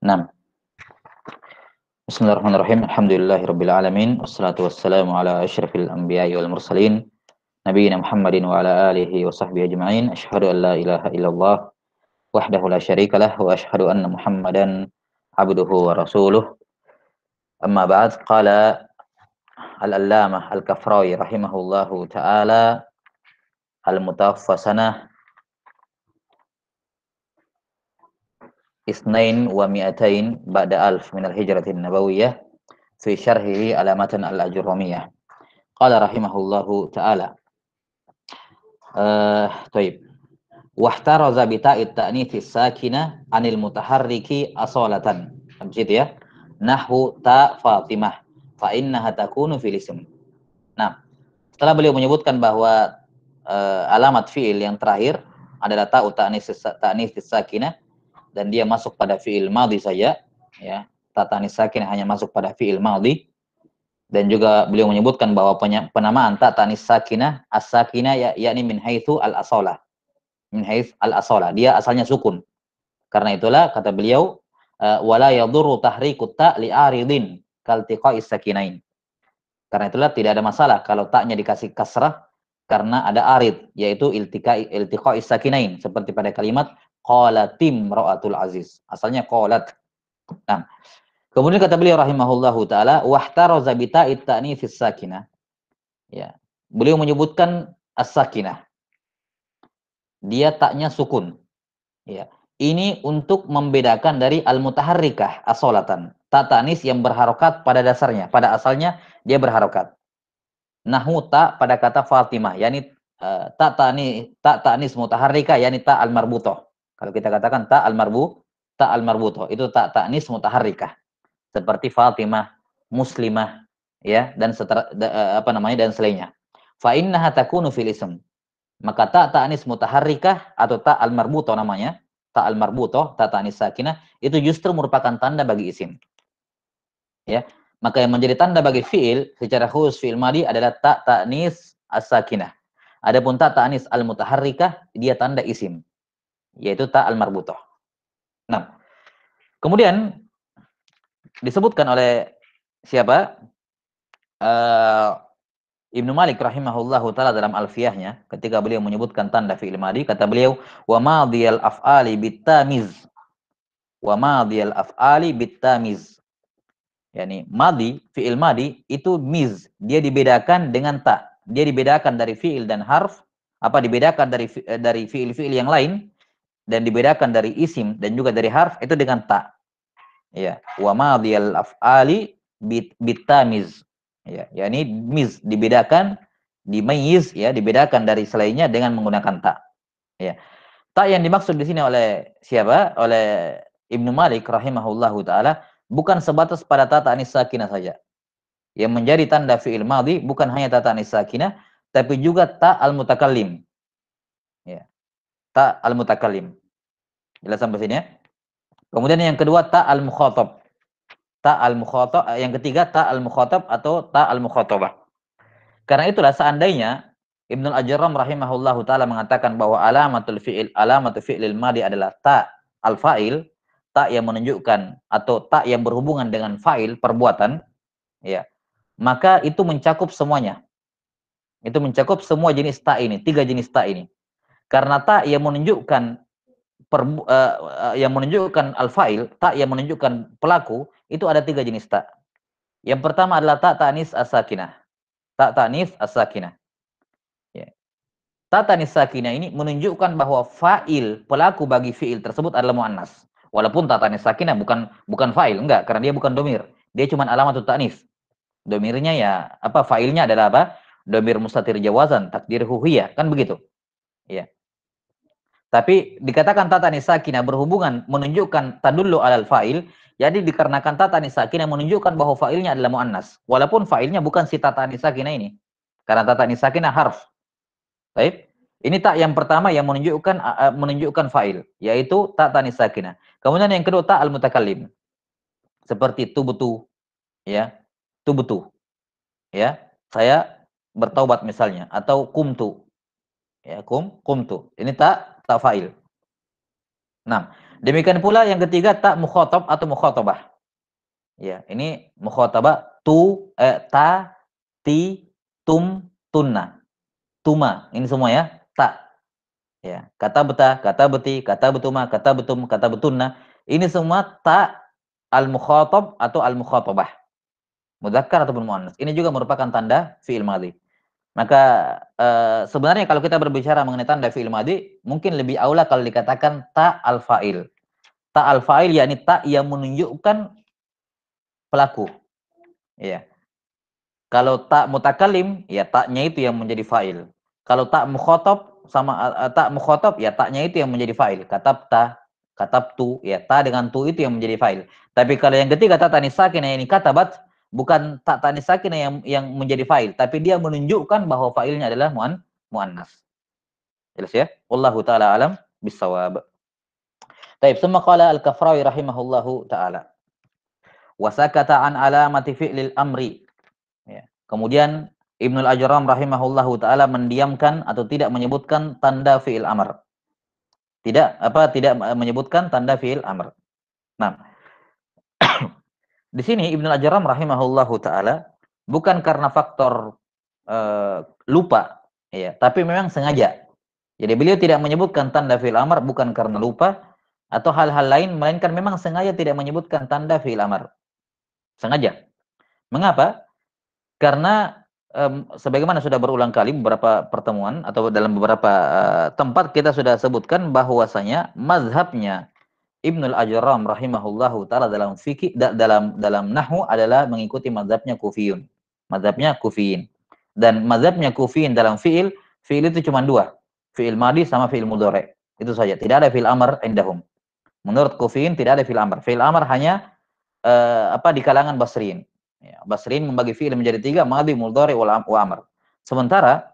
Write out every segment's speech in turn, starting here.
6. Bismillahirrahmanirrahim. Alhamdulillahirabbil alamin wassalatu wassalamu ala asyrafil anbiya'i wal mursalin nabiyina Muhammadin wa ala alihi wa sahbihi ajma'in. Asyhadu an la ilaha illallah wahdahu la syarikalah wa asyhadu anna Muhammadan abduhu wa rasuluh. Amma ba'd qala al-allamah al-Kafrawi rahimahullahu taala al-mutawaffa sanah isnain wa mi'atain ba'da alf min al-hijratin nabawiyah fi syarhihi alamatan al-ajurumiyah. Qala rahimahullahu ta'ala. Uh, طيب واحترز بتاء التأنيث الساكنة عن المتحرك أصالة begitu ya "Nahu ta Fatimah fa innaha takunu fil ism nah setelah beliau menyebutkan bahwa uh, alamat fiil yang terakhir adalah ta'u ta'nis ta'nis sakinah dan dia masuk pada fi'il madhi saja ya tata sakin hanya masuk pada fi'il madhi dan juga beliau menyebutkan bahwa penamaan tatani sakinah as-sakinah ya, yakni min haitsu al-asalah min haits al-asalah dia asalnya sukun karena itulah kata beliau eh, wala yadurru tahriku ta li aridin kaltiqais sakinain karena itulah tidak ada masalah kalau taknya dikasih kasrah karena ada arid yaitu iltika iltiqais sakinain seperti pada kalimat Qalatim ra'atul aziz. Asalnya qalat. Nah. Kemudian kata beliau rahimahullahu taala wahtaraza bi ta'it fis sakinah. Ya. Beliau menyebutkan as-sakinah. Dia taknya sukun. Ya. Ini untuk membedakan dari al-mutaharrikah as-salatan. Tak yang berharokat pada dasarnya, pada asalnya dia berharokat. Nahu ta pada kata Fatimah, yakni uh, eh, tak ta'ni tak ta'nis yakni ta al-marbutoh. Kalau kita katakan ta al-marbu, ta al itu ta ta'nis mutaharrikah. Seperti Fatimah, Muslimah, ya, dan seter da, e, apa namanya dan selainnya. Fa innaha takunu fil ism. Maka ta ta'nis mutaharrikah atau ta al namanya, ta al tak ta ta'nis sakinah, itu justru merupakan tanda bagi isim. Ya, maka yang menjadi tanda bagi fiil secara khusus fiil madi adalah ta ta'nis as-sakinah. Adapun ta ta'nis al-mutaharrikah dia tanda isim yaitu ta al marbutoh. Nah, kemudian disebutkan oleh siapa? Uh, Ibnu Malik rahimahullahu taala dalam alfiyahnya ketika beliau menyebutkan tanda fi'il madi kata beliau wa madiyal af'ali bitamiz wa madiyal af'ali bitamiz yakni madi fi'il madi itu miz dia dibedakan dengan ta dia dibedakan dari fi'il dan harf apa dibedakan dari dari fi'il-fi'il yang lain dan dibedakan dari isim dan juga dari harf itu dengan ta. Ya, wa madhiyal af'ali bitamiz. Ya, yakni miz dibedakan dimayiz ya, dibedakan dari selainnya dengan menggunakan ta. Ya. Ta yang dimaksud di sini oleh siapa? Oleh Ibnu Malik rahimahullahu taala bukan sebatas pada ta ta'anis sakinah saja. Yang menjadi tanda fi'il madhi bukan hanya ta ta'anis sakinah tapi juga ta al-mutakallim. Ya. Ta al-mutakallim. Jelas sampai sini ya? Kemudian yang kedua ta al mukhatab. Ta al mukhatab eh, yang ketiga ta al mukhatab atau ta al mukhatabah. Karena itulah seandainya Ibnu Al-Ajram rahimahullahu taala mengatakan bahwa alamatul fi'il alamatul fi'lil madi adalah ta al fa'il, ta yang menunjukkan atau ta yang berhubungan dengan fa'il perbuatan, ya. Maka itu mencakup semuanya. Itu mencakup semua jenis ta ini, tiga jenis ta ini. Karena ta yang menunjukkan per, uh, eh, eh, yang menunjukkan al-fa'il, tak yang menunjukkan pelaku, itu ada tiga jenis tak. Yang pertama adalah tak ta'nis as-sakinah. Tak ta'nis as-sakinah. Ya. Tak ta'nis sakinah ini menunjukkan bahwa fa'il, pelaku bagi fi'il tersebut adalah mu'annas. Walaupun tak ta'nis sakinah bukan bukan fa'il, enggak, karena dia bukan domir. Dia cuma alamat ta'nis. Domirnya ya, apa, fa'ilnya adalah apa? Domir mustatir jawazan, takdir huhiyah, kan begitu. Ya. Tapi dikatakan tata nisakina berhubungan menunjukkan tadullu alal fa'il, jadi dikarenakan tata nisakina menunjukkan bahwa fa'ilnya adalah muannas, walaupun fa'ilnya bukan si tata nisakina ini. Karena tata nisakina harf. Baik. Ini tak yang pertama yang menunjukkan menunjukkan fa'il, yaitu tata nisakina. Kemudian yang kedua tak al-mutakallim. Seperti tubutu ya, tubutu. Ya, saya bertaubat misalnya atau kumtu. Ya, kum kumtu. Ini tak tak fa'il. Nah, demikian pula yang ketiga tak mukhotob atau mukhotabah. Ya, ini mukhotabah tu eh, ta ti tum tunna. Tuma, ini semua ya, tak. Ya, kata beta, kata beti, kata betuma, kata betum, kata betunna. Ini semua tak al-mukhatab atau al-mukhatabah. Muzakkar ataupun muannas. Ini juga merupakan tanda fi'il madhi. Maka uh, sebenarnya kalau kita berbicara mengenai tanda fi'il madi, mungkin lebih aula kalau dikatakan ta al-fa'il. Ta al-fa'il yakni ta yang menunjukkan pelaku. Iya. Ya. Kalau tak mutakalim, ya taknya itu yang menjadi fa'il. Kalau ta mukhotob sama uh, eh, tak mukhotob, ya taknya itu yang menjadi fa'il. Katab ta, katab tu, ya ta dengan tu itu yang menjadi fa'il. Tapi kalau yang ketiga ta tanisakin ini katabat, bukan tak tanis sakinah yang yang menjadi fa'il, tapi dia menunjukkan bahwa fa'ilnya adalah mu'an mu'annas. Jelas ya? Wallahu taala alam bisawab. Taib, summa qala al-Kafrawi rahimahullahu taala. Wasakata an alamati fi'lil amri. Ya. Kemudian Ibnul Ajram rahimahullahu taala mendiamkan atau tidak menyebutkan tanda fi'il amr. Tidak apa tidak menyebutkan tanda fi'il amr. Nah, di sini Ibnu Ajaram rahimahullahu taala bukan karena faktor e, lupa ya, tapi memang sengaja. Jadi beliau tidak menyebutkan tanda fil amar bukan karena lupa atau hal-hal lain melainkan memang sengaja tidak menyebutkan tanda fil amar. Sengaja. Mengapa? Karena e, sebagaimana sudah berulang kali beberapa pertemuan atau dalam beberapa e, tempat kita sudah sebutkan bahwasanya mazhabnya al Ajram rahimahullahu taala dalam fikih dalam dalam nahwu adalah mengikuti mazhabnya Kufiyun. Mazhabnya Kufiyin. Dan mazhabnya Kufiyin dalam fiil, fiil itu cuma dua. Fiil madi sama fiil mudhari. Itu saja. Tidak ada fiil amr indahum. Menurut Kufiyin tidak ada fiil amr. Fiil amr hanya uh, apa di kalangan Basriin. Ya, Basriin membagi fiil menjadi tiga, madi, mudhari, wa amr. Sementara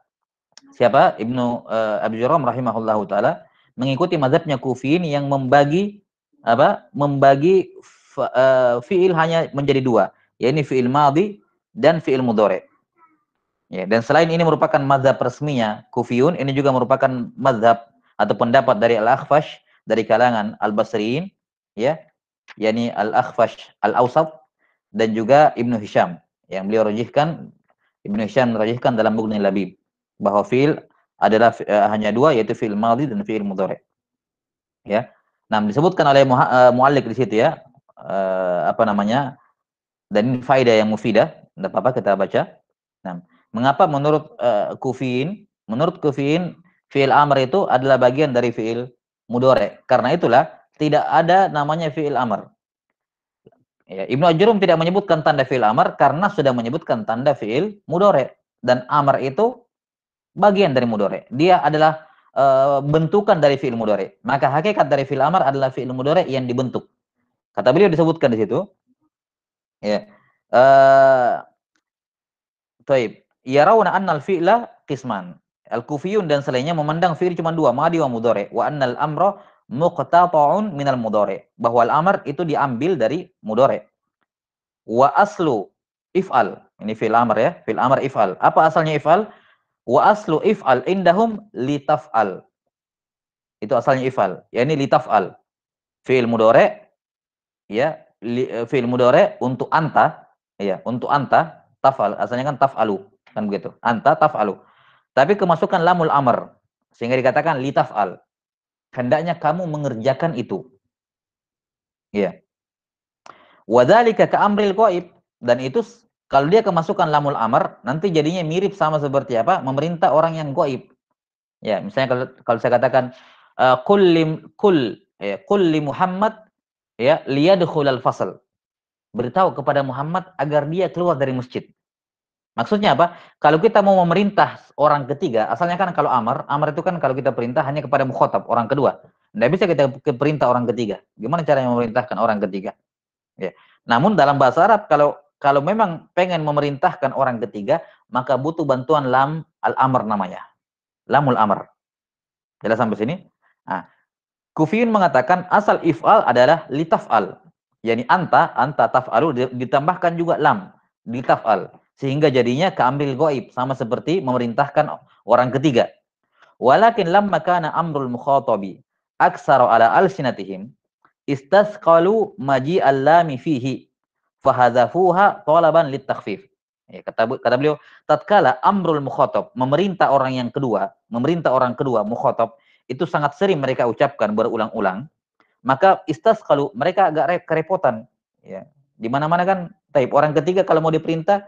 siapa? Ibnu uh, Abi Juram rahimahullahu taala mengikuti mazhabnya Kufiyin yang membagi apa membagi uh, fiil hanya menjadi dua yakni fiil madhi dan fiil mudore ya dan selain ini merupakan mazhab resminya kufiyun ini juga merupakan mazhab atau pendapat dari al-akhfash dari kalangan al-basriin ya yakni al-akhfash al-ausat dan juga Ibnu Hisham yang beliau rajihkan Ibnu Hisham rajihkan dalam Mughnil Labib bahwa fiil adalah uh, hanya dua yaitu fiil madhi dan fiil mudore ya Nah, disebutkan oleh eh, muallik di situ ya, eh, apa namanya? Dan ini faedah yang mufidah, enggak apa-apa kita baca. Nah, mengapa menurut uh, eh, Kufiin? Menurut Kufiin, fi'il amr itu adalah bagian dari fi'il mudore. Karena itulah tidak ada namanya fi'il amr. Ya, Ibnu Ajurum tidak menyebutkan tanda fi'il amr karena sudah menyebutkan tanda fi'il mudore dan amr itu bagian dari mudore. Dia adalah Eh, bentukan dari fi'il mudhari. Maka hakikat dari fi'il amar adalah fi'il mudhari yang dibentuk. Kata beliau disebutkan di situ. Ya. Uh, Taib. Yarawna annal fi'la qisman. Al-Kufiyun dan selainnya memandang fi'il cuma dua, madi wa mudhari. Wa annal amra muqtata'un minal mudhari. Bahwa al amar itu diambil dari mudhari. Wa aslu if'al. Ini fi'il amar ya. Fi'il amar if'al. Apa asalnya if'al? Wa aslu if'al indahum litaf'al. Itu asalnya if'al, ini litaf'al. Fi'il mudore ya, eh, fi'il mudore untuk anta, ya, untuk anta taf'al, asalnya kan taf'alu, kan begitu. Anta taf'alu. Tapi kemasukan lamul amr sehingga dikatakan litaf'al. Hendaknya kamu mengerjakan itu. Ya. wadhalika ka amril dan itu kalau dia kemasukan lamul amr, nanti jadinya mirip sama seperti apa? Memerintah orang yang goib. Ya, misalnya kalau kalau saya katakan eh, kulim kul ya, Muhammad ya liyadkhulal fasal. Beritahu kepada Muhammad agar dia keluar dari masjid. Maksudnya apa? Kalau kita mau memerintah orang ketiga, asalnya kan kalau amar, amar itu kan kalau kita perintah hanya kepada mukhotab, orang kedua. Tidak bisa kita perintah orang ketiga. Gimana caranya memerintahkan orang ketiga? Ya. Namun dalam bahasa Arab, kalau kalau memang pengen memerintahkan orang ketiga, maka butuh bantuan lam al-amr namanya. Lamul amr. Jelas sampai sini? Nah, Kufiyun mengatakan asal if'al adalah litaf'al. Yani anta, anta taf'alu, ditambahkan juga lam, litaf'al. Sehingga jadinya keambil goib, sama seperti memerintahkan orang ketiga. Walakin lamma kana amrul mukhatabi aksaru ala al al-sinatihim istasqalu maji lami fihi fahadzafuha talaban litakfif. Ya, kata, kata beliau, tatkala amrul mukhotob, memerintah orang yang kedua, memerintah orang kedua mukhotob, itu sangat sering mereka ucapkan berulang-ulang, maka istas kalau mereka agak kerepotan. Ya. Di mana-mana kan, tapi orang ketiga kalau mau diperintah,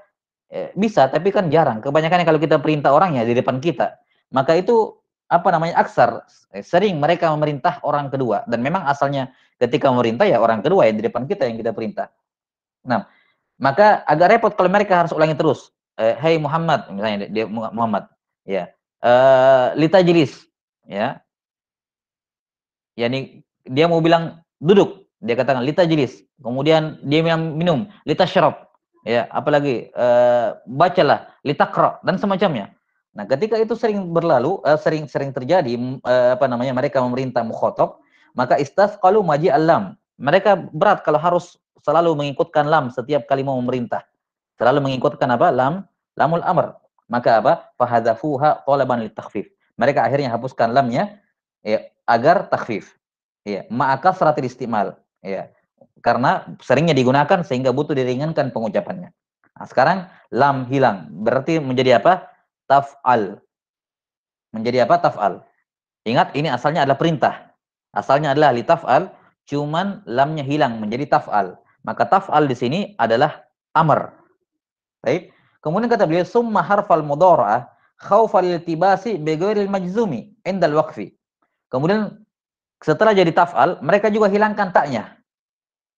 ya, bisa, tapi kan jarang. Kebanyakan kalau kita perintah orangnya di depan kita, maka itu apa namanya aksar eh, sering mereka memerintah orang kedua dan memang asalnya ketika memerintah ya orang kedua yang di depan kita yang kita perintah Nah, maka agak repot kalau mereka harus ulangi terus. Eh, hey Muhammad misalnya dia Muhammad, ya. Eh, lita jilis, ya. ini dia mau bilang duduk, dia katakan lita jilis. Kemudian dia bilang minum, lita syarab. Ya, apalagi eh, bacalah, lita krok dan semacamnya. Nah, ketika itu sering berlalu, sering-sering eh, terjadi eh, apa namanya mereka memerintah mukhotob, maka istas kalau maji alam mereka berat kalau harus selalu mengikutkan lam setiap kali mau memerintah. Selalu mengikutkan apa? Lam, lamul amr. Maka apa? Fahadzafuha talaban litakhfif. Mereka akhirnya hapuskan lamnya ya, agar takhfif. Ya, ma'akasratil istimal. Ya. Karena seringnya digunakan sehingga butuh diringankan pengucapannya. Nah, sekarang lam hilang. Berarti menjadi apa? Taf'al. Menjadi apa? Taf'al. Ingat ini asalnya adalah perintah. Asalnya adalah litaf'al Cuman lamnya hilang menjadi taf'al. Maka taf'al di sini adalah amr. Baik. Kemudian kata beliau summa harfal mudhara'ah khaufal iltibasi bighairil majzumi indal waqfi. Kemudian setelah jadi taf'al, mereka juga hilangkan taknya.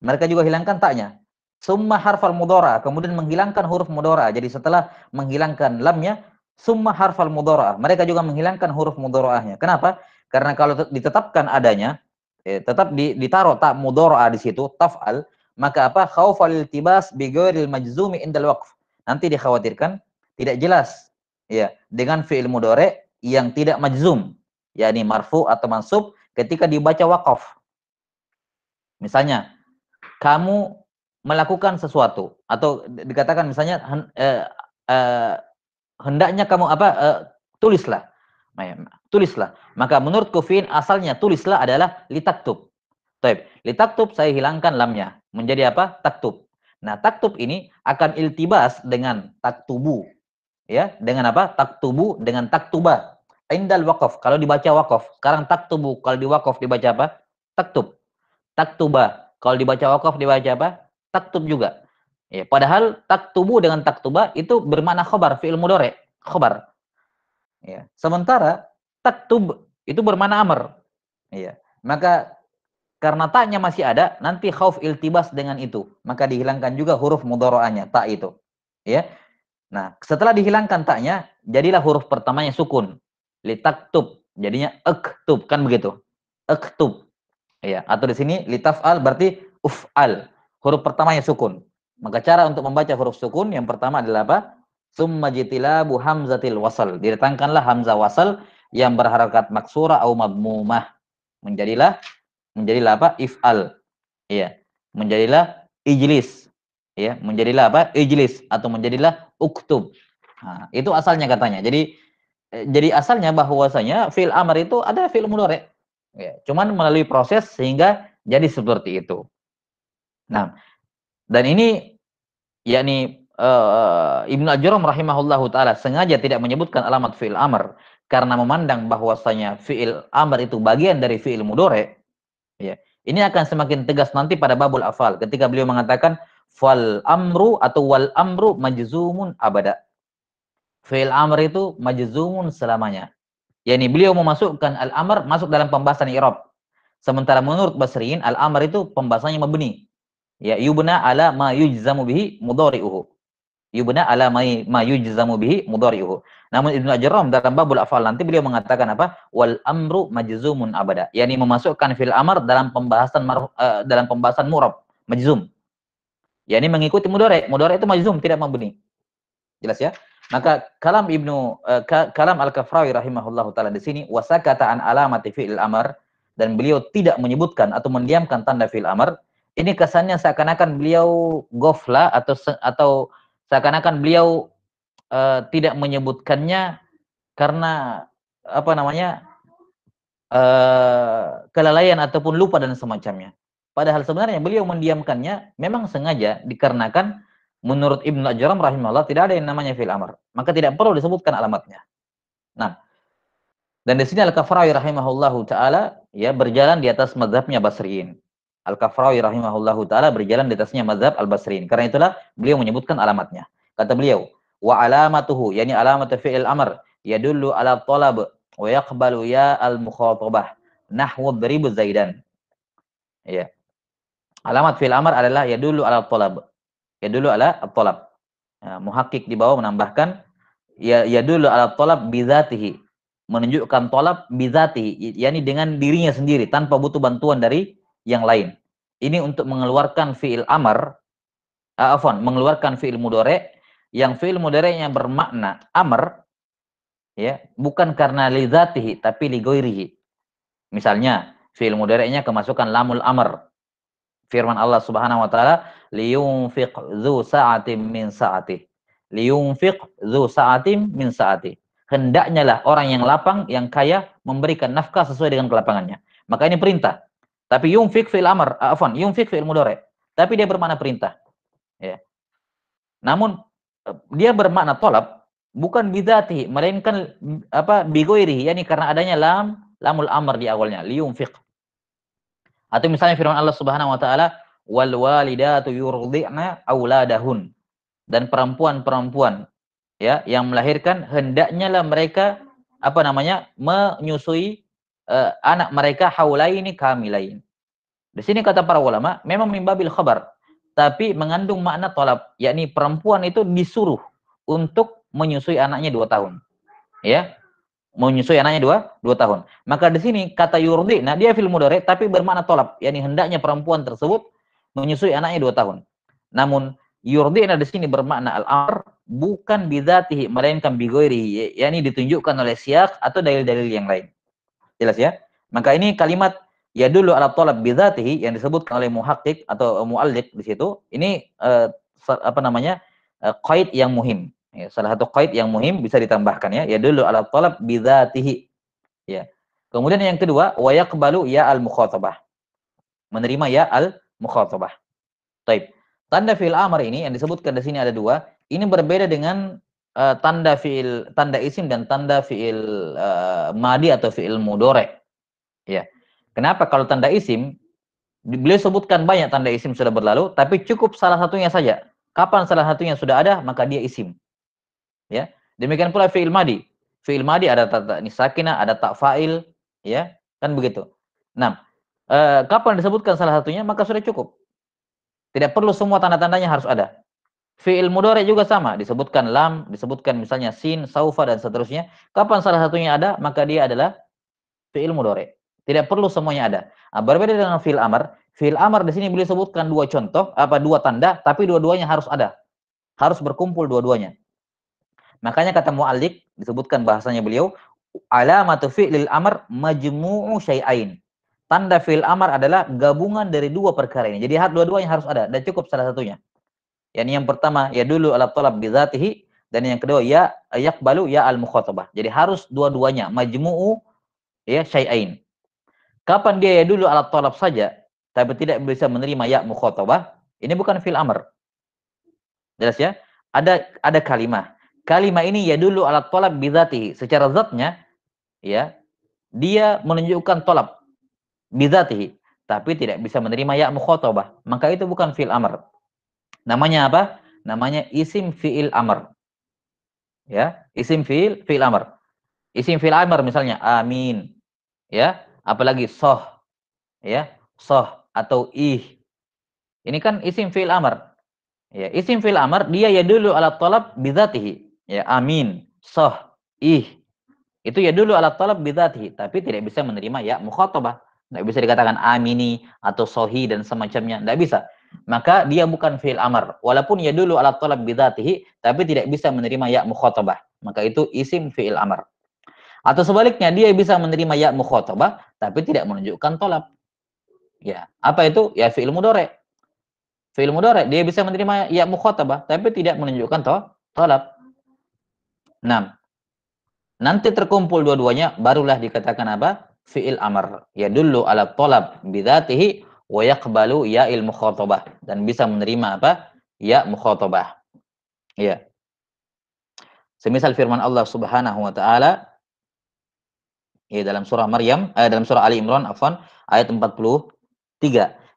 Mereka juga hilangkan taknya. Summa harfal mudhara, kemudian menghilangkan huruf mudhara. Jadi setelah menghilangkan lamnya, summa harfal mudhara. Mereka juga menghilangkan huruf mudhara'ahnya. Kenapa? Karena kalau ditetapkan adanya, eh, tetap di, ditaruh tak mudhara di situ taf'al maka apa khaufal tibas bi ghairil majzumi indal waqf nanti dikhawatirkan tidak jelas ya dengan fi'il mudhari yang tidak majzum yakni marfu atau mansub ketika dibaca waqaf misalnya kamu melakukan sesuatu atau dikatakan misalnya eh, eh, hendaknya kamu apa eh, tulislah Tulislah. Maka menurut Kufin asalnya tulislah adalah litaktub. Taib. Litaktub saya hilangkan lamnya. Menjadi apa? Taktub. Nah, taktub ini akan iltibas dengan taktubu. Ya, dengan apa? Taktubu dengan taktuba. Indal Wakof Kalau dibaca wakof. Sekarang taktubu. Kalau di Wakof dibaca apa? Taktub. Taktuba. Kalau dibaca Wakof dibaca apa? Taktub juga. Ya, padahal taktubu dengan taktuba itu bermakna khobar. Fi'il mudore. Khobar. Ya. Sementara taktub itu bermana amr. Ya. Maka karena taknya masih ada, nanti khauf iltibas dengan itu. Maka dihilangkan juga huruf mudhara'ahnya, tak itu. Ya. Nah, setelah dihilangkan taknya, jadilah huruf pertamanya sukun. tub, jadinya ektub, kan begitu. Ektub. Ya, atau di sini taf'al berarti uf'al. Huruf pertamanya sukun. Maka cara untuk membaca huruf sukun yang pertama adalah apa? Thumma jitilabu hamzatil wasal. Didatangkanlah hamzah wasal yang berharakat maksura au mabmumah. Menjadilah menjadilah apa? if'al. Iya. Menjadilah ijlis. Ya, menjadilah apa? ijlis atau menjadilah uktub. Nah, itu asalnya katanya. Jadi eh, jadi asalnya bahwasanya fil amar itu ada fil mudore. Ya, cuman melalui proses sehingga jadi seperti itu. Nah, dan ini yakni uh, Ibnu Ajurum rahimahullahu taala sengaja tidak menyebutkan alamat fi'il amr karena memandang bahwasanya fi'il amr itu bagian dari fi'il mudore ya ini akan semakin tegas nanti pada babul afal ketika beliau mengatakan fal amru atau wal amru majzumun abada fi'il amr itu majzumun selamanya yakni beliau memasukkan al amr masuk dalam pembahasan i'rab sementara menurut Basriin al amr itu pembahasannya mabni ya yubna ala ma yujzamu bihi mudhari'uhu yubna ala mai ma yujzamu bihi mudhari'uhu. Namun Ibnu Ajram dalam babul afal nanti beliau mengatakan apa? wal amru majzumun abada, Yani memasukkan fil amar dalam pembahasan maruf, uh, dalam pembahasan murab, majzum. Yani mengikuti mudhari'. Mudhari' itu majzum, tidak mabni. Jelas ya? Maka kalam Ibnu uh, kalam Al-Kafrawi rahimahullahu taala di sini wasakata an alamati fil amar dan beliau tidak menyebutkan atau mendiamkan tanda fil amar ini kesannya seakan-akan beliau gofla atau atau seakan-akan beliau uh, tidak menyebutkannya karena apa namanya uh, kelalaian ataupun lupa dan semacamnya. Padahal sebenarnya beliau mendiamkannya memang sengaja dikarenakan menurut Ibnu Ajram rahimahullah tidak ada yang namanya fil amr. Maka tidak perlu disebutkan alamatnya. Nah, dan di sini Al-Kafarawi rahimahullahu taala ya berjalan di atas mazhabnya Basriin. Al-Kafrawi rahimahullahu taala berjalan di atasnya mazhab Al-Basrin. Karena itulah beliau menyebutkan alamatnya. Kata beliau, wa alamatuhu yakni alamat fi'il amr yadullu ala talab wa yaqbalu ya al-mukhatabah nahwu dribu zaidan. Ya. Alamat fi'il amr adalah yadullu ala talab. Yadullu ala talab. Ya, muhakkik di bawah menambahkan ya yadullu ala talab bizatihi menunjukkan tolap bizati, yakni dengan dirinya sendiri tanpa butuh bantuan dari yang lain ini untuk mengeluarkan fiil amar uh, eh, afon mengeluarkan fiil mudore yang fiil yang bermakna amar ya bukan karena lizatihi tapi ligoirihi misalnya fiil mudorenya kemasukan lamul amar firman Allah Subhanahu wa taala liyunfiq zu saatim min sa'ati liyunfiq zu saatim min sa'ati hendaknya lah orang yang lapang yang kaya memberikan nafkah sesuai dengan kelapangannya maka ini perintah tapi yumfik fil amr, ah, afwan, yumfik fil mudore. Tapi dia bermakna perintah. Ya. Namun dia bermakna tolap bukan bidati melainkan apa bigoiri yakni karena adanya lam lamul amr di awalnya liyumfiq atau misalnya firman Allah Subhanahu wa taala wal walidatu yurdi'na auladahun dan perempuan-perempuan ya yang melahirkan hendaknya lah mereka apa namanya menyusui uh, anak mereka haulaini lain. Di sini kata para ulama, memang mimbabil khabar, tapi mengandung makna tolap, yakni perempuan itu disuruh untuk menyusui anaknya dua tahun. Ya, menyusui anaknya dua, dua tahun. Maka di sini kata yurdi, nah dia film mudore, tapi bermakna tolap, yakni hendaknya perempuan tersebut menyusui anaknya dua tahun. Namun Yurdi, nah di sini bermakna al ar bukan bidatihi melainkan bigoiri, yakni ditunjukkan oleh siak atau dalil-dalil yang lain. Jelas ya? Maka ini kalimat ya dulu ala talab bidatihi yang disebutkan oleh muhakkik atau muallik di situ, ini uh, apa namanya? uh, eh, kait yang muhim. Ya, salah satu kait yang muhim bisa ditambahkan ya, ya dulu ala talab bidatihi Ya. Kemudian yang kedua, wayak kebalu ya al mukhotobah Menerima ya al mukhotobah Taib. Tanda fil amar ini yang disebutkan di sini ada dua, ini berbeda dengan Eh, tanda fiil tanda isim dan tanda fiil uh, madi atau fiil mudore. Ya. Kenapa kalau tanda isim beliau sebutkan banyak tanda isim sudah berlalu, tapi cukup salah satunya saja. Kapan salah satunya sudah ada, maka dia isim. Ya. Demikian pula fiil madi. Fiil madi ada tata nisakina, ada tak fa'il, ya. Kan begitu. Nah, eh, kapan disebutkan salah satunya, maka sudah cukup. Tidak perlu semua tanda-tandanya harus ada. Fi'il mudore juga sama, disebutkan lam, disebutkan misalnya sin, saufa dan seterusnya. Kapan salah satunya ada, maka dia adalah fi'il mudore. Tidak perlu semuanya ada. Nah, berbeda dengan fi'il amar, fi'il amar di sini boleh sebutkan dua contoh, apa dua tanda, tapi dua-duanya harus ada. Harus berkumpul dua-duanya. Makanya kata mu'alik disebutkan bahasanya beliau alamatu Fiil amar majmu'u syai'ain. Tanda fi'il amar adalah gabungan dari dua perkara ini. Jadi dua-duanya harus ada dan cukup salah satunya. Yani yang pertama ya dulu ala talab bidzatihi dan yang kedua ya yakbalu ya al mukhatabah. Jadi harus dua-duanya majmu'u ya syai'ain. Kapan dia ya dulu ala talab saja tapi tidak bisa menerima ya mukhatabah, ini bukan fil amr. Jelas ya? Ada ada kalimah. Kalimah ini ya dulu ala talab bidzatihi secara zatnya ya dia menunjukkan tolak bidzatihi tapi tidak bisa menerima ya mukhatabah maka itu bukan fil amr Namanya apa? Namanya isim fi'il amr. Ya, isim fi'il fi'il amr. Isim fi'il amr misalnya amin. Ya, apalagi soh. Ya, soh atau ih. Ini kan isim fi'il amr. Ya, isim fi'il amr dia ya dulu alat talab bidzatihi. Ya, amin, soh, ih. Itu ya dulu alat talab bidzatihi, tapi tidak bisa menerima ya mukhatabah. Tidak bisa dikatakan amini atau sohi dan semacamnya. Tidak bisa maka dia bukan fi'il amar walaupun ya dulu alat talab bidatihi tapi tidak bisa menerima ya mukhatabah maka itu isim fi'il amar atau sebaliknya dia bisa menerima ya mukhatabah tapi tidak menunjukkan tolak. ya apa itu ya fi'il mudore fi'il mudore dia bisa menerima ya mukhatabah tapi tidak menunjukkan to tolab 6 nanti terkumpul dua-duanya barulah dikatakan apa fi'il amar ya dulu ala tolab bidatihi wa yaqbalu ya il mukhatabah dan bisa menerima apa? ya mukhatabah. Ya. Semisal firman Allah Subhanahu wa taala ya dalam surah Maryam, eh, dalam surah Ali Imran afwan ayat 43.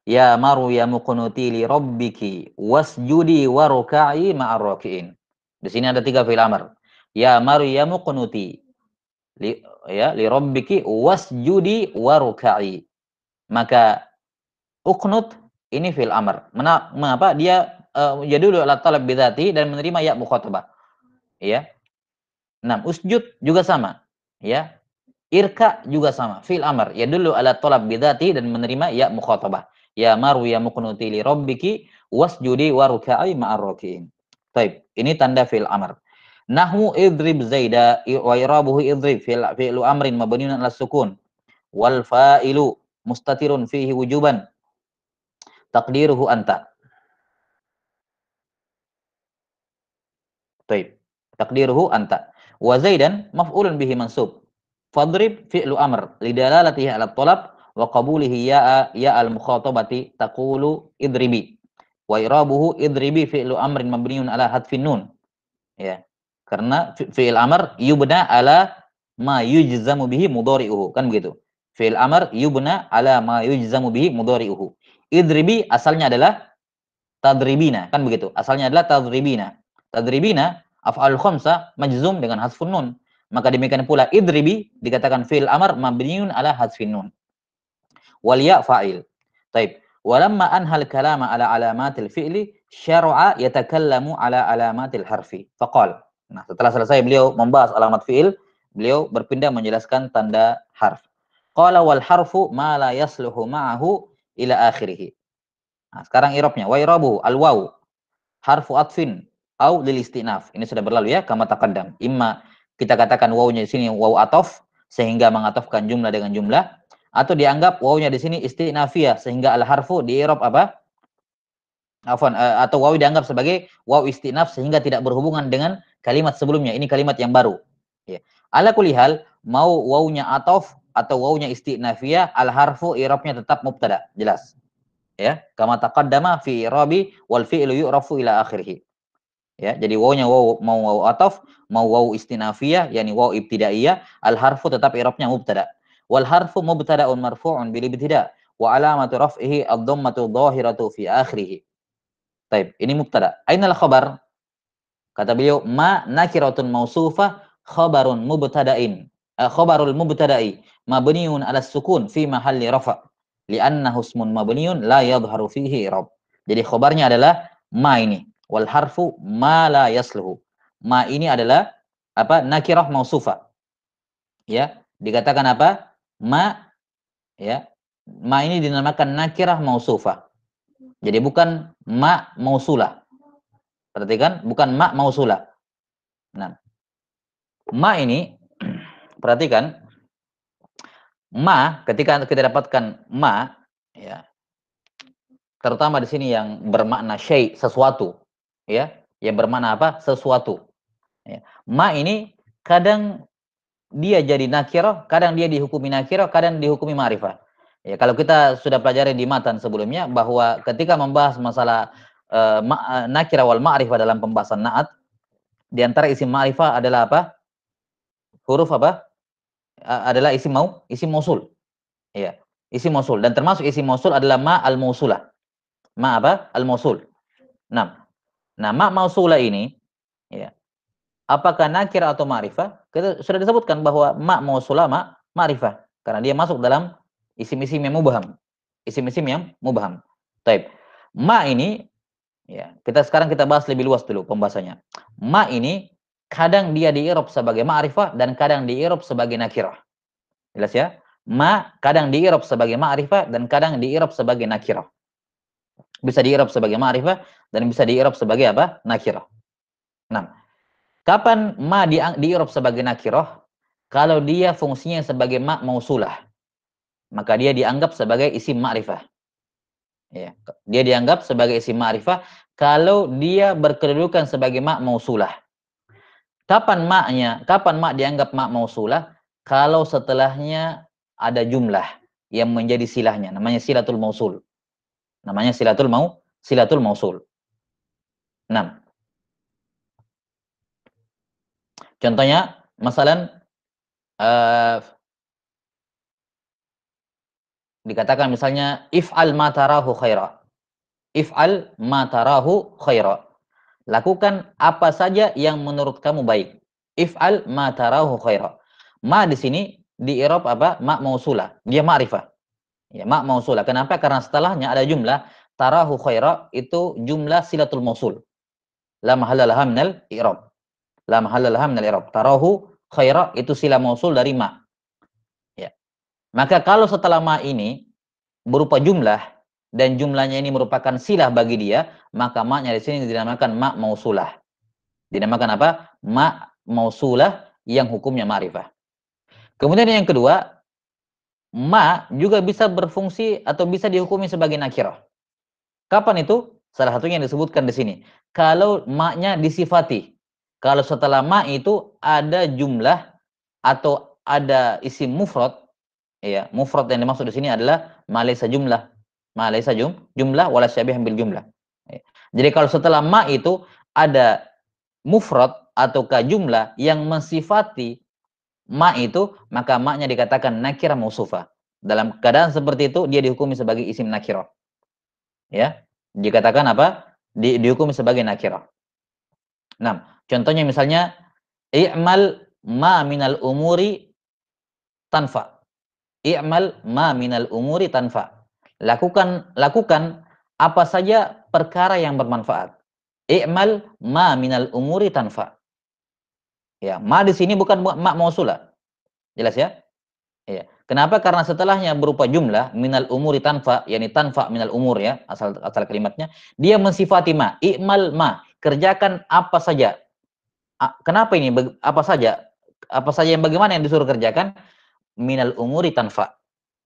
Ya maru ya muqnuti li rabbiki wasjudi warukai ma'ar rakiin. Di sini ada tiga fi'il amr. Ya maru ya muqnuti li ya li rabbiki wasjudi warukai Maka uknut ini fil amr. Mena, mengapa dia uh, ya iya. iya. dulu alat talab bidati dan menerima ya mukhatabah. Ya. Enam, usjud juga sama. Ya. Irka juga sama. Fil amr. Ya dulu alat talab bidati dan menerima ya mukhatabah. Ya maru ya muknuti li rabbiki wasjudi waruk'i ma'ar rakiin. Baik, ini tanda fil amr. Nahmu idrib zaida wa irabuhu idrib fil fi'lu amrin mabniun ala sukun wal fa'ilu mustatirun fihi wujuban Takdiruhu anta. Taib. Takdiruhu anta. Wa Zaidan maf'ulun bihi mansub. Fadrib fi'lu amr lidalalatihi ala talab wa qabulihi ya ya al mukhatabati taqulu idribi wa irabuhu idribi fi'lu amrin mabniun ala hadfin nun ya karena fi'il amr yubna ala ma yujzamu bihi mudhari'uhu kan begitu fi'il amr yubna ala ma yujzamu bihi mudhari'uhu idribi asalnya adalah tadribina, kan begitu. Asalnya adalah tadribina. Tadribina af'al khamsa majzum dengan hasfun nun. Maka demikian pula idribi dikatakan fil amar mabniun ala hasfin nun. Wal ya fa'il. Taib. Walamma anhal kalama ala alamatil fi'li syara'a yatakallamu ala alamatil harfi. Faqal. Nah, setelah selesai beliau membahas alamat fi'il, beliau berpindah menjelaskan tanda harf. Qala wal harfu ma la yasluhu ma'ahu ila akhirih. Nah, sekarang irobnya wa irabu al wa'u harfu atfin au lil istinaf. Ini sudah berlalu ya kama takandam. Imma kita katakan wau-nya di sini wau atof sehingga mengatofkan jumlah dengan jumlah atau dianggap wau-nya di sini istinafiyah sehingga al harfu di irob apa? Afwan eh, atau wau dianggap sebagai wau istinaf sehingga tidak berhubungan dengan kalimat sebelumnya. Ini kalimat yang baru. Ya. Ala kulihal mau mau nya atof atau wawunya istinafiyah al harfu irabnya tetap mubtada jelas ya kama taqaddama fi irabi wal fi'lu yu'rafu ila akhirih ya jadi wawunya waw mau waw ataf mau waw istinafiyah yakni waw ibtidaiyah al harfu tetap irabnya mubtada wal harfu mubtada'un marfu'un bil ibtida wa alamatu raf'ihi ad-dhammatu dhahiratu fi akhirih طيب ini mubtada. Ainal khabar? Kata beliau, ma nakiratun mausufah khabarun mubtada'in Eh, khabarul mubtada'i mabniun ala sukun fi mahalli rafa li'annahu ismun mabniun la yadhharu fihi irab. Jadi khabarnya adalah ma ini wal harfu ma la yasluhu. Ma ini adalah apa? nakirah mausufa. Ya, dikatakan apa? Ma ya. Ma ini dinamakan nakirah mausufa. Jadi bukan ma mausulah. Perhatikan, bukan ma mausulah. Nah. Ma ini perhatikan ma ketika kita dapatkan ma ya terutama di sini yang bermakna syai sesuatu ya yang bermakna apa sesuatu ya. ma ini kadang dia jadi nakiro kadang dia dihukumi nakiro kadang dihukumi ma'rifah ya kalau kita sudah pelajari di matan sebelumnya bahwa ketika membahas masalah uh, nakirah wal ma'rifah dalam pembahasan naat di antara isi ma'rifah adalah apa huruf apa Eh, adalah isi mau isi mausul. Ya, isi mausul dan termasuk isi mausul adalah ma al mausulah. Ma apa? Al mausul. Nah, nah ma mausulah ini ya. Apakah nakir atau ma'rifah? Kita sudah disebutkan bahwa ma mausulah ma ma'rifah karena dia masuk dalam isim-isim yang mubaham. Isim-isim yang mubaham. Taib. Ma ini ya, kita sekarang kita bahas lebih luas dulu pembahasannya. Ma ini kadang dia di diirob sebagai ma'rifah dan kadang di diirob sebagai nakirah. Jelas ya? Ma kadang diirob sebagai ma'rifah dan kadang di diirob sebagai nakirah. Bisa di diirob sebagai ma'rifah dan bisa di diirob sebagai apa? Nakirah. Nah, Kapan ma di diirob sebagai nakirah? Kalau dia fungsinya sebagai ma mausulah. Maka dia dianggap sebagai isim ma'rifah. Ya. Dia dianggap sebagai isim ma'rifah kalau dia berkedudukan sebagai ma mausulah. Kapan maknya? Kapan mak dianggap mak mausulah? Kalau setelahnya ada jumlah yang menjadi silahnya, namanya silatul mausul. Namanya silatul mau silatul mausul. 6. Contohnya, masalan uh, dikatakan misalnya if al matarahu khaira. If'al al matarahu khaira. Lakukan apa saja yang menurut kamu baik. If'al ma tarahu khaira. Ma di sini di i'rab apa? Ma mausula Dia ma'rifah. Ya, ma mausula Kenapa? Karena setelahnya ada jumlah tarahu khaira itu jumlah silatul mausul. La mahallalaha minal i'rab. La mahallalaha minal i'rab. Tarahu khaira itu sila mausul dari ma. Ya. Maka kalau setelah ma ini berupa jumlah dan jumlahnya ini merupakan silah bagi dia, maka maknya di sini dinamakan mak mausulah. Dinamakan apa? Mak mausulah yang hukumnya ma'rifah. Kemudian yang kedua, ma juga bisa berfungsi atau bisa dihukumi sebagai nakirah. Kapan itu? Salah satunya yang disebutkan di sini. Kalau maknya disifati. Kalau setelah ma itu ada jumlah atau ada isim mufrad, ya, mufrad yang dimaksud di sini adalah malesa jumlah Malaysia jum, jumlah wala syabih ambil jumlah. Ya. Jadi kalau setelah ma itu ada mufrad ataukah jumlah yang mensifati ma itu, maka maknya dikatakan nakira mausufa. Dalam keadaan seperti itu dia dihukumi sebagai isim nakirah. Ya. Dikatakan apa? Di, dihukumi sebagai nakirah. Nah, contohnya misalnya i'mal ma minal umuri tanfa. I'mal ma minal umuri tanfa Lakukan lakukan apa saja perkara yang bermanfaat. I'mal ma minal umuri tanfa. Ya, ma di sini bukan ma mausulah. Jelas ya? Ya. Kenapa? Karena setelahnya berupa jumlah minal umuri tanfa, yakni tanfa minal umur ya, asal asal kalimatnya, dia mensifati ma, i'mal ma, kerjakan apa saja. Kenapa ini apa saja? Apa saja yang bagaimana yang disuruh kerjakan? Minal umuri tanfa.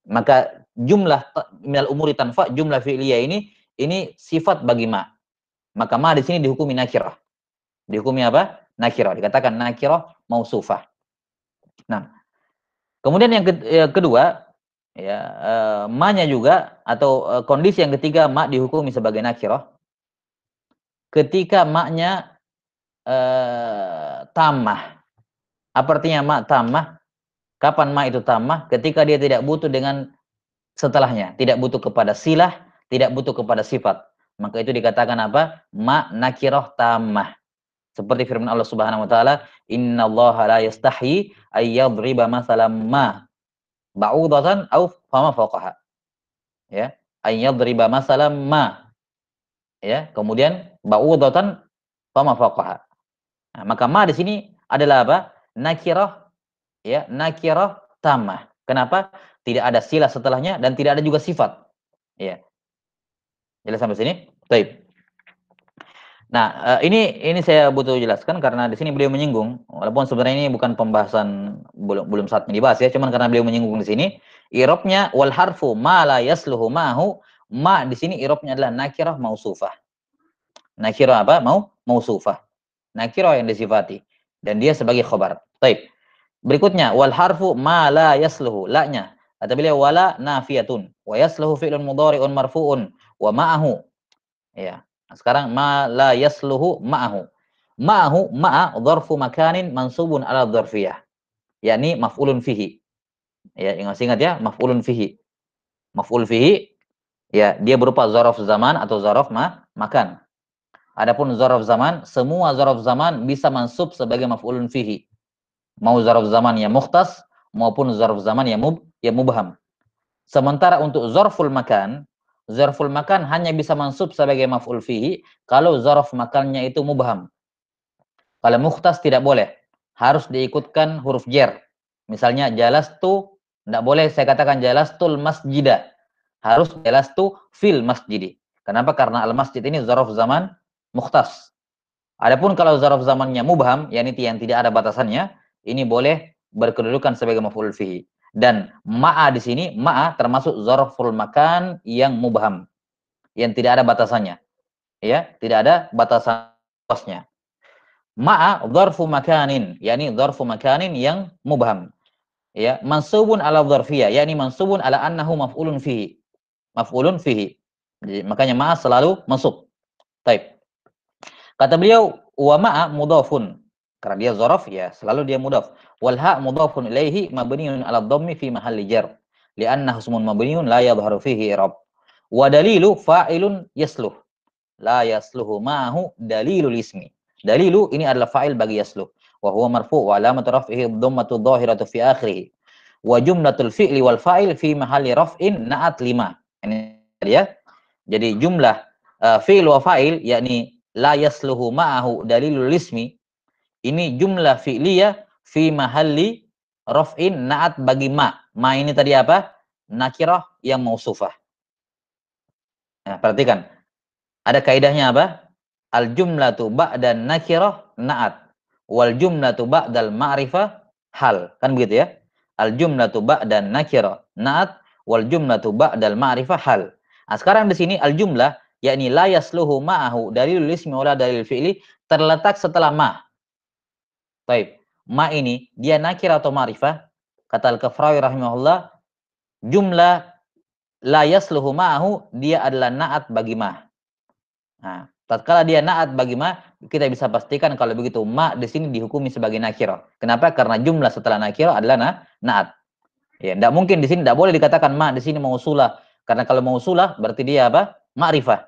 Maka jumlah minal umuri tanfa jumlah fi'liyah ini ini sifat bagi ma. Maka ma di sini dihukumi nakirah. Dihukumi apa? Nakirah. Dikatakan nakirah mausufah. Nah, kemudian yang, kedua ya eh, ma-nya juga atau eh, kondisi yang ketiga ma dihukumi sebagai nakirah ketika maknya eh, tamah apa artinya mak tamah Kapan ma itu tamah? Ketika dia tidak butuh dengan setelahnya, tidak butuh kepada silah, tidak butuh kepada sifat. Maka itu dikatakan apa? Ma nakiroh tamah. Seperti firman Allah Subhanahu wa taala, "Inna Allah la yastahi ayyadriba mathalan ma ba'udatan au fama fawqaha." Ya, ayyadriba mathalan ma. Ya, kemudian ba'udatan fama fawqaha. Nah, maka ma di sini adalah apa? Nakirah ya nakirah tamah. Kenapa? Tidak ada sila setelahnya dan tidak ada juga sifat. Ya. Jelas sampai sini? Baik. Nah, eh, ini ini saya butuh jelaskan karena di sini beliau menyinggung, walaupun sebenarnya ini bukan pembahasan belum belum saatnya dibahas ya, cuman karena beliau menyinggung di sini, irobnya wal harfu ma la yasluhu mahu, ma di sini irobnya adalah nakirah mausufah. Nakirah apa? Mau mausufah. Nakirah yang disifati dan dia sebagai khobar. Baik. Berikutnya wal harfu ma la yasluhu la-nya. Kata beliau wala nafiyatun wa yasluhu fi'lun mudhari'un marfu'un wa ma'ahu. Ya. Sekarang ma la yasluhu ma'ahu. Ma'ahu ma'a dharfu makanin mansubun ala dharfiyah. yakni maf'ulun fihi. Ya, ingat ingat ya, maf'ulun fihi. Maf'ul fihi ya, dia berupa zarf zaman atau zarf ma makan. Adapun zarf zaman, semua zarf zaman bisa mansub sebagai maf'ulun fihi. Mau zarf zaman yang muhtas maupun zarf zaman yang mub yang mubham. Sementara untuk zarful makan, zarful makan hanya bisa mansub sebagai maf'ul fihi kalau zarf makannya itu mubham. Kalau muhtas tidak boleh, harus diikutkan huruf jer. Misalnya jelas tu tidak boleh saya katakan jelas tul masjida. Harus jelas tu fil masjid. Kenapa? Karena al-masjid ini zarf zaman muhtas. Adapun kalau zarf zamannya mubham, yakni yang tidak ada batasannya, ini boleh berkedudukan sebagai maf'ul fihi. Dan ma'a di sini, ma'a termasuk zarful makan yang mubaham. Yang tidak ada batasannya. Ya, tidak ada batasan kosnya. Ma'a zarfu makanin, yakni zarfu makanin yang mubaham. Ya, mansubun ala zarfiyah, yakni mansubun ala annahu maf'ulun fihi. Maf'ulun fihi. Jadi, makanya ma'a selalu masuk. Taib. Kata beliau, wa ma'a mudhafun. Karena dia zorof ya selalu dia mudaf. walha mudafun ilaihi mabniun ala dhammi fi mahalli jar. Li'anna husmun mabniun la yadharu fihi i'rab. Wa dalilu fa'ilun yasluh. La yasluhu ma'ahu dalilul ismi. Dalilu ini adalah fa'il bagi yasluh. Wa huwa marfu' wa alamatu raf'ihi dhammatu dhahiratu fi akhirih. Wa jumlatul fi'li wal fa'il fi mahalli raf'in na'at lima. Ini ya. Jadi jumlah uh, fi'il wa fa'il yakni la yasluhu ma'ahu dalilul ismi ini jumlah fi'liyah fi mahalli raf'in na'at bagi ma. Ma ini tadi apa? Nakirah yang mausufah. Nah, perhatikan. Ada kaidahnya apa? Al jumlatu ba'dan nakirah na'at. Wal jumlatu ba'dal ma'rifah hal. Kan begitu ya? Al jumlatu ba'dan nakirah na'at. Wal jumlatu ba'dal ma'rifah hal. Nah, sekarang di sini al jumlah yakni la yasluhu ma'ahu dari lulis wala dari fi'li terletak setelah ma. Taib. Ma ini dia nakir atau ma'rifah? Kata Al-Kafrawi rahimahullah, jumlah la yasluhu ma'ahu dia adalah na'at bagi ma. Nah, tatkala dia na'at bagi ma, kita bisa pastikan kalau begitu ma di sini dihukumi sebagai nakir. Kenapa? Karena jumlah setelah nakir adalah na, na'at. Ya, tidak mungkin di sini tidak boleh dikatakan ma di sini mausulah. Karena kalau mausulah berarti dia apa? Ma'rifah.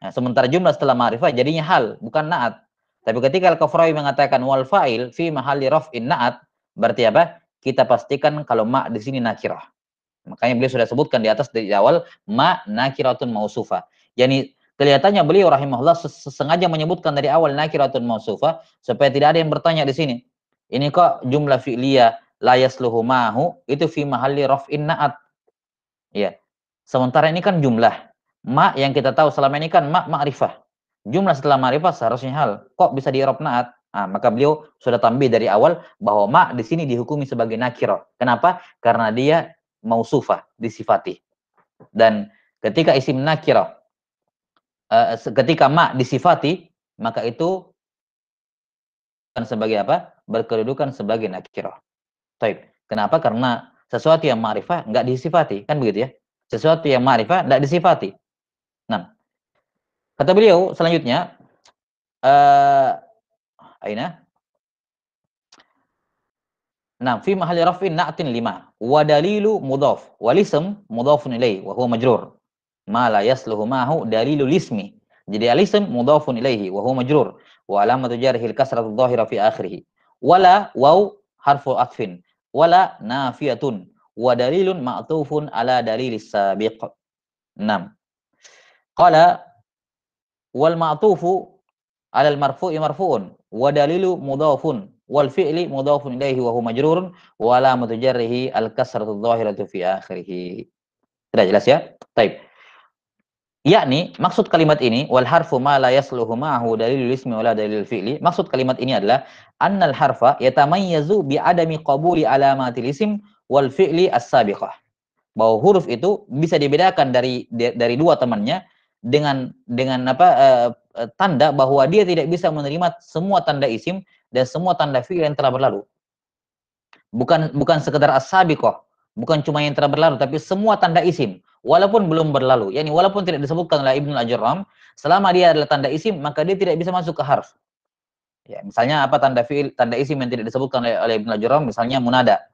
Nah, sementara jumlah setelah ma'rifah jadinya hal, bukan na'at. Tapi ketika Al-Kafrawi mengatakan wal fa'il fi mahalli raf'in na'at, berarti apa? Kita pastikan kalau ma di sini nakirah. Makanya beliau sudah sebutkan di atas dari awal ma nakiratun mausufa. Yani kelihatannya beliau rahimahullah sengaja menyebutkan dari awal nakiratun mausufa supaya tidak ada yang bertanya di sini. Ini kok jumlah fi'liya la yasluhu mahu itu fi mahalli raf'in na'at. Ya. Sementara ini kan jumlah. Ma yang kita tahu selama ini kan ma ma'rifah jumlah setelah ma'rifah seharusnya hal. Kok bisa di Eropa naat? Nah, maka beliau sudah tampil dari awal bahwa ma di sini dihukumi sebagai nakiro. Kenapa? Karena dia mausufa disifati. Dan ketika isim nakiro, eh, ketika ma disifati, maka itu kan sebagai apa? Berkedudukan sebagai nakiro. Taib. Kenapa? Karena sesuatu yang ma'rifah nggak disifati, kan begitu ya? Sesuatu yang ma'rifah nggak disifati. Kata beliau selanjutnya, uh, Aina. Nah, fi mahali rafin na'tin lima. Wa dalilu mudhaf. Wa ism mudhafun ilaih. Wa huwa majrur. Ma la yasluhu ma'hu dalilu lismi. Jadi al mudhafun ilaihi. Wa huwa majrur. Wa alamatu al kasratu dhahira fi akhirih. Wala waw harfu atfin. Wala nafiyatun. Wa dalilun ma'tufun ala dalilis sabiq. 6. Qala wal ma'tufu 'alal marfu'i marfu'un wa dalilu mudhafun wal fi'li mudhafun ilaihi wa huwa majrurun wa la mutajarrihi al kasratu dhahiratu fi akhirih. Sudah jelas ya? Baik. Yakni maksud kalimat ini wal harfu ma la yasluhu ma'ahu dalilul ismi wala dalilul fi'li. Maksud kalimat ini adalah annal harfa yatamayyazu bi adami qabuli alamatil ism wal fi'li as-sabiqah. Bahwa huruf itu bisa dibedakan dari dari dua temannya dengan dengan apa uh, tanda bahwa dia tidak bisa menerima semua tanda isim dan semua tanda fi'il yang telah berlalu. Bukan bukan sekedar as kok bukan cuma yang telah berlalu tapi semua tanda isim walaupun belum berlalu. Yani walaupun tidak disebutkan oleh Ibnu Al-Ajram, selama dia adalah tanda isim maka dia tidak bisa masuk ke harf. Ya, misalnya apa tanda fi'il, tanda isim yang tidak disebutkan oleh, oleh Ibnu Al-Ajram misalnya munada.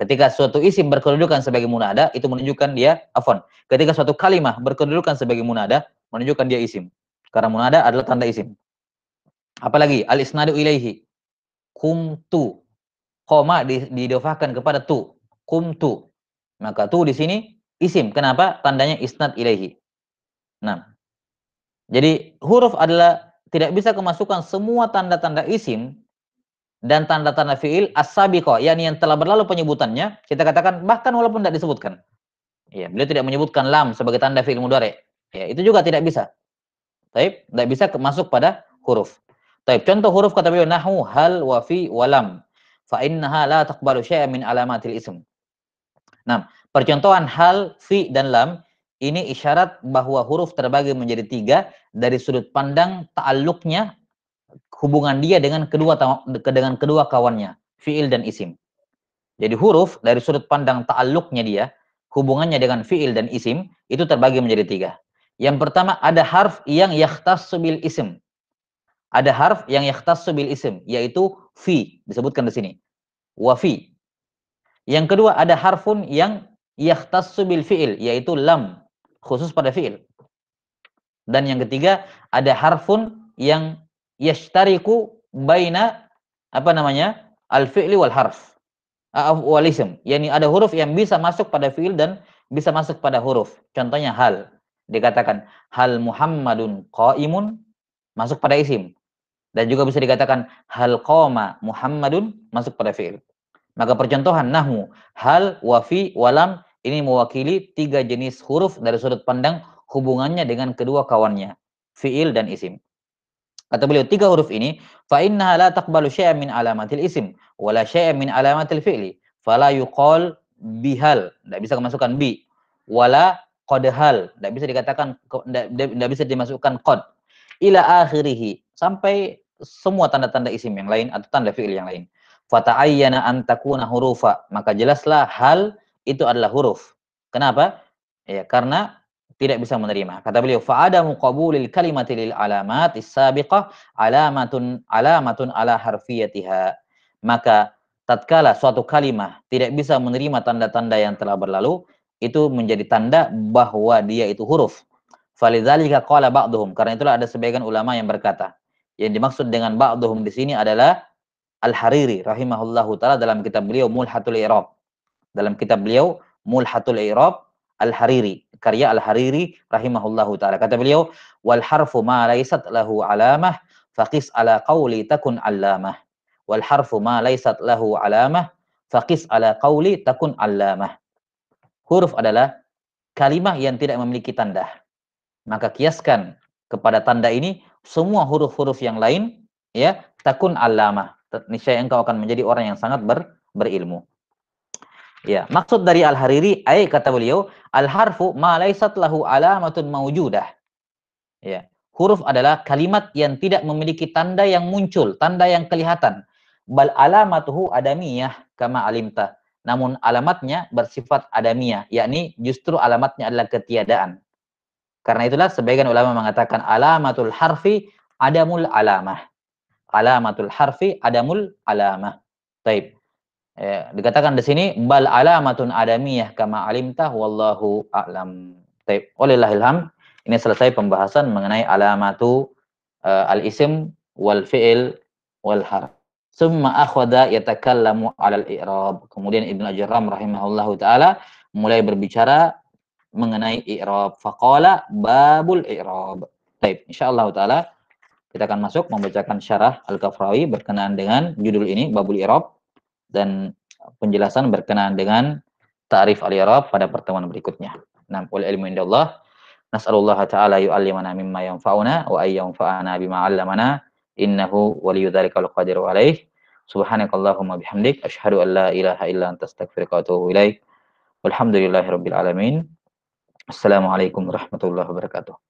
Ketika suatu isim berkedudukan sebagai munada, itu menunjukkan dia afon. Ketika suatu kalimah berkedudukan sebagai munada, menunjukkan dia isim. Karena munada adalah tanda isim. Apalagi al-isnadu ilaihi. Kumtu. Koma didofahkan kepada tu. Kumtu. Maka tu di sini isim. Kenapa? Tandanya isnad ilaihi. Nah. Jadi huruf adalah tidak bisa kemasukan semua tanda-tanda isim dan tanda-tanda fiil as-sabiqah yakni yang telah berlalu penyebutannya kita katakan bahkan walaupun tidak disebutkan ya beliau tidak menyebutkan lam sebagai tanda fiil mudhari ya itu juga tidak bisa Taib, tidak bisa masuk pada huruf. Taib, contoh huruf kata beliau nahu hal wa fi wa lam. Fa innaha la taqbalu syai'an min alamatil ism. Nah, percontohan hal, fi dan lam ini isyarat bahwa huruf terbagi menjadi tiga dari sudut pandang taaluknya hubungan dia dengan kedua dengan kedua kawannya, fiil dan isim. Jadi huruf dari sudut pandang ta'alluqnya dia, hubungannya dengan fiil dan isim itu terbagi menjadi tiga. Yang pertama ada harf yang yahtassu subil isim. Ada harf yang yahtassu subil isim yaitu fi disebutkan di sini. Wa fi. Yang kedua ada harfun yang yahtassu subil fiil yaitu lam khusus pada fiil. Dan yang ketiga ada harfun yang yashtariku baina apa namanya? al-fi'li wal harf. Wal ism. Yani ada huruf yang bisa masuk pada fi'il dan bisa masuk pada huruf. Contohnya hal. Dikatakan hal Muhammadun qaimun masuk pada isim. Dan juga bisa dikatakan hal qoma Muhammadun masuk pada fi'il. Maka percontohan nahmu hal wafi walam ini mewakili tiga jenis huruf dari sudut pandang hubungannya dengan kedua kawannya, fiil dan isim. Kata beliau tiga huruf ini fa innaha la taqbalu syai'an min alamatil isim la syai'an min alamatil fi'li fala yuqal bihal tidak bisa kemasukan bi wala hal tidak bisa dikatakan tidak bisa dimasukkan qad ila akhirih sampai semua tanda-tanda isim yang lain atau tanda fi'il yang lain fata'ayyana an takuna hurufa maka jelaslah hal itu adalah huruf kenapa ya karena tidak bisa menerima. Kata beliau, fa'adamu qabulil kalimati lil alamat sabiqah alamatun alamatun ala harfiyatiha. Maka tatkala suatu kalimah tidak bisa menerima tanda-tanda yang telah berlalu, itu menjadi tanda bahwa dia itu huruf. Falizalika qala ba'dhum. Karena itulah ada sebagian ulama yang berkata, yang dimaksud dengan ba'dhum di sini adalah Al-Hariri rahimahullahu taala dalam kitab beliau Mulhatul I'rab. Dalam kitab beliau Mulhatul I'rab Al-Hariri karya Al-Hariri rahimahullahu taala. Kata beliau, "Wal harfu ma laysat lahu alamah faqis ala qawli takun allamah." Wal harfu ma laysat lahu alamah faqis ala qawli takun allamah. Huruf adalah kalimah yang tidak memiliki tanda. Maka kiaskan kepada tanda ini semua huruf-huruf yang lain ya takun allamah niscaya engkau akan menjadi orang yang sangat ber, berilmu. Ya, maksud dari Al-Hariri, ayat kata beliau, al-harfu ma laisat lahu alamatun mawjudah. Ya, huruf adalah kalimat yang tidak memiliki tanda yang muncul, tanda yang kelihatan. Bal alamatuhu adamiyah kama alimta. Namun alamatnya bersifat adamiyah, yakni justru alamatnya adalah ketiadaan. Karena itulah sebagian ulama mengatakan alamatul harfi adamul alamah. Alamatul harfi adamul alamah. Taib. Ya, dikatakan di sini bal alamatun adamiyah kama alimtah wallahu a'lam. Taib. ilham Ini selesai pembahasan mengenai alamatu uh, al-ism wal fi'il wal har Summa akhwada yatakallamu 'ala al-i'rab. Kemudian Ibnu Ajram rahimahullahu taala mulai berbicara mengenai i'rab. Faqala babul i'rab. Baik, insyaallah taala kita akan masuk membacakan syarah Al-Kafrawi berkenaan dengan judul ini babul i'rab dan penjelasan berkenaan dengan ta'rif al-i'rab pada pertemuan berikutnya. Nam wal ilmu indallah. Nas'alullah ta'ala yu'allimana mimma yanfa'una wa ayyanfa'ana bima 'allamana innahu waliyyu dzalikal alaih. Subhanakallahumma bihamdik asyhadu an la ilaha illa anta astaghfiruka wa atubu ilaik. Walhamdulillahirabbil alamin. Assalamualaikum warahmatullahi wabarakatuh.